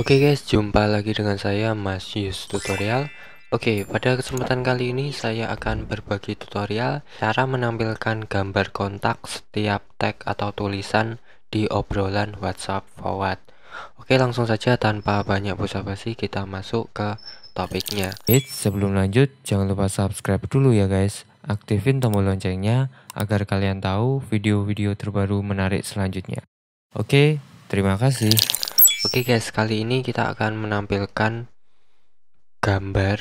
Oke okay guys, jumpa lagi dengan saya Mas Yus Tutorial. Oke, okay, pada kesempatan kali ini saya akan berbagi tutorial cara menampilkan gambar kontak setiap tag atau tulisan di obrolan WhatsApp forward. Oke, okay, langsung saja tanpa banyak basa-basi kita masuk ke topiknya. Eits, sebelum lanjut jangan lupa subscribe dulu ya guys aktifin tombol loncengnya agar kalian tahu video-video terbaru menarik selanjutnya. Oke, terima kasih. Oke guys, kali ini kita akan menampilkan gambar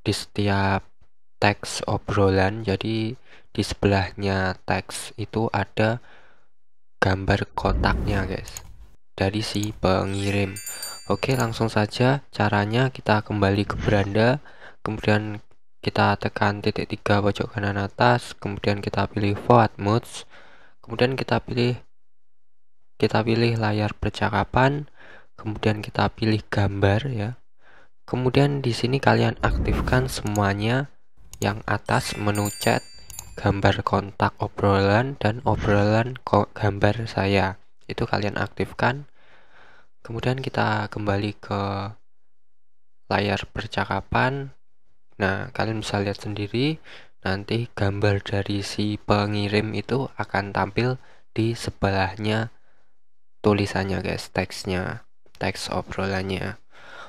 di setiap teks obrolan. Jadi di sebelahnya teks itu ada gambar kotaknya guys dari si pengirim. Oke, langsung saja caranya kita kembali ke beranda, kemudian kita tekan titik tiga pojok kanan atas kemudian kita pilih forward modes kemudian kita pilih kita pilih layar percakapan kemudian kita pilih gambar ya kemudian di sini kalian aktifkan semuanya yang atas menu chat gambar kontak obrolan dan obrolan gambar saya itu kalian aktifkan kemudian kita kembali ke layar percakapan Nah, kalian bisa lihat sendiri nanti gambar dari si pengirim itu akan tampil di sebelahnya tulisannya guys, teksnya, teks obrolannya.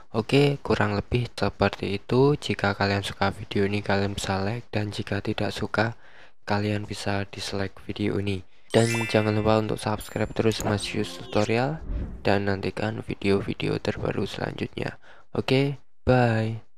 Oke, kurang lebih seperti itu. Jika kalian suka video ini, kalian bisa like dan jika tidak suka, kalian bisa dislike video ini. Dan jangan lupa untuk subscribe terus Mas Yus Tutorial dan nantikan video-video terbaru selanjutnya. Oke, bye.